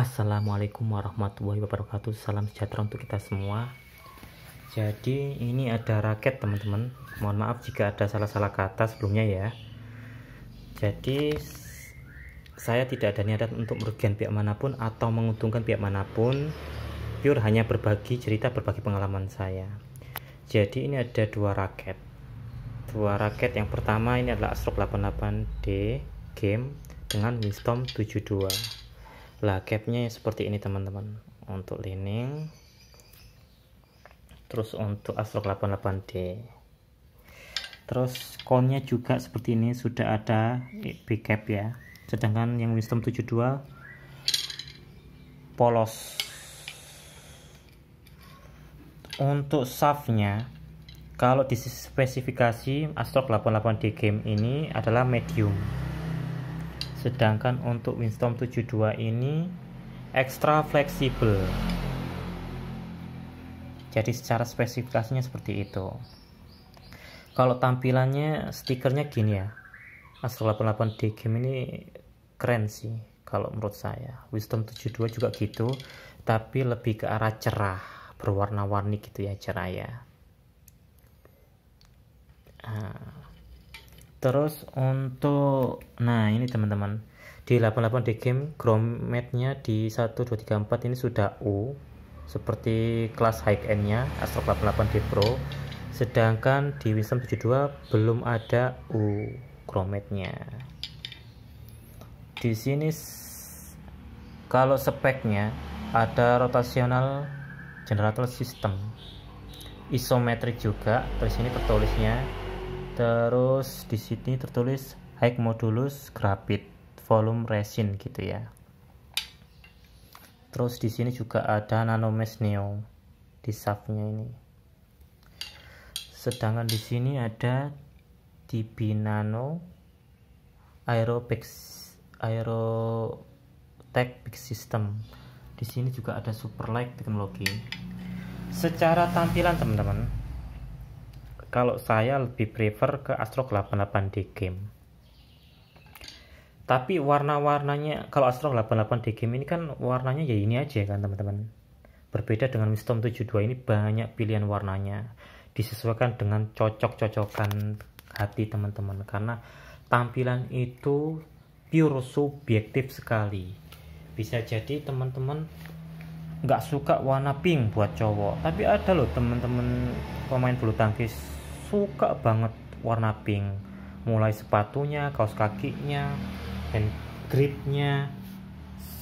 Assalamualaikum warahmatullahi wabarakatuh Salam sejahtera untuk kita semua Jadi ini ada raket teman-teman Mohon maaf jika ada salah-salah kata sebelumnya ya Jadi Saya tidak ada niat untuk merugikan pihak manapun Atau menguntungkan pihak manapun Pure hanya berbagi cerita berbagi pengalaman saya Jadi ini ada dua raket Dua raket yang pertama ini adalah Astro 88D Game dengan Wisdom 72 lah capnya seperti ini teman-teman untuk lining terus untuk astro 88D terus konnya juga seperti ini sudah ada big cap ya sedangkan yang wisdom 72 polos untuk shaftnya kalau di spesifikasi astro 88D game ini adalah medium sedangkan untuk Winston 72 ini ekstra fleksibel jadi secara spesifikasinya seperti itu kalau tampilannya stikernya gini ya Astro 88 d game ini keren sih kalau menurut saya Wisdom 72 juga gitu tapi lebih ke arah cerah berwarna-warni gitu ya cerah ya nah, terus untuk nah ini teman-teman di 88 di game grometnya di 1234 ini sudah U seperti kelas high end nya Astro 88 D Pro sedangkan di Wisdom 72 belum ada U grometnya di sini kalau speknya ada rotational generator system isometrik juga terus ini tertulisnya Terus di sini tertulis high modulus grafit volume resin gitu ya. Terus di sini juga ada nanomesh neo di shaftnya ini. Sedangkan di sini ada TB Nano aero Aerotech Big System. Di sini juga ada super light teknologi. Secara tampilan teman-teman, kalau saya lebih prefer ke Astro 88 d game tapi warna-warnanya kalau Astro 88 d game ini kan warnanya ya ini aja kan teman-teman berbeda dengan Wisdom 72 ini banyak pilihan warnanya disesuaikan dengan cocok-cocokan hati teman-teman karena tampilan itu pure subjektif sekali bisa jadi teman-teman nggak suka warna pink buat cowok tapi ada loh teman-teman pemain bulu tangkis suka banget warna pink mulai sepatunya kaos kakinya dan gripnya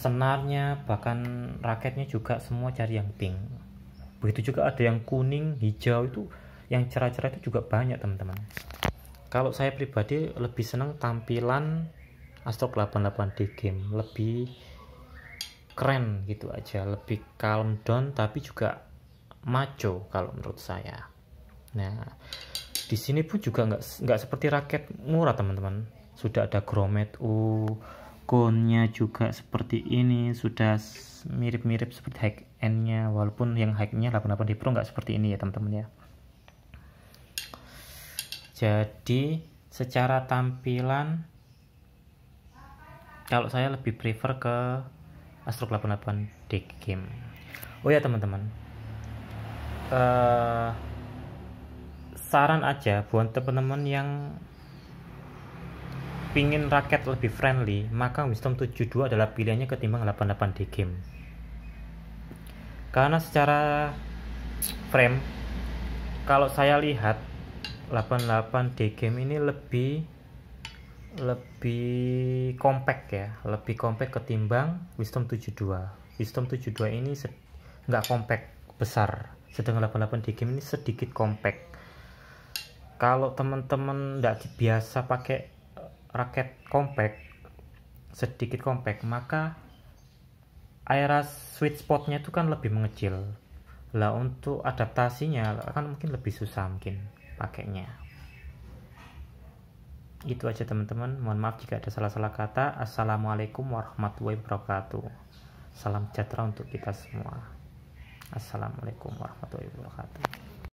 senarnya bahkan raketnya juga semua cari yang pink begitu juga ada yang kuning hijau itu yang cerah-cerah itu juga banyak teman-teman kalau saya pribadi lebih senang tampilan Astro 88 di game lebih keren gitu aja lebih calm down tapi juga maco kalau menurut saya Nah, di sini pun juga nggak nggak seperti raket murah teman-teman. Sudah ada gromet U, konnya juga seperti ini, sudah mirip-mirip seperti high end-nya, walaupun yang high-nya 88 di Pro nggak seperti ini ya teman-teman ya. Jadi secara tampilan kalau saya lebih prefer ke Astro 88D game. Oh ya teman-teman. Uh, saran aja buat teman-teman yang pingin raket lebih friendly maka Wisdom 72 adalah pilihannya ketimbang 88 di game karena secara frame kalau saya lihat 88 di game ini lebih lebih compact ya lebih compact ketimbang Wisdom 72 Wisdom 72 ini nggak compact besar sedangkan 88 di game ini sedikit compact kalau teman-teman tidak biasa pakai eh, raket compact sedikit compact maka area sweet spotnya itu kan lebih mengecil lah untuk adaptasinya kan mungkin lebih susah mungkin pakainya itu aja teman-teman mohon maaf jika ada salah-salah kata assalamualaikum warahmatullahi wabarakatuh salam sejahtera untuk kita semua assalamualaikum warahmatullahi wabarakatuh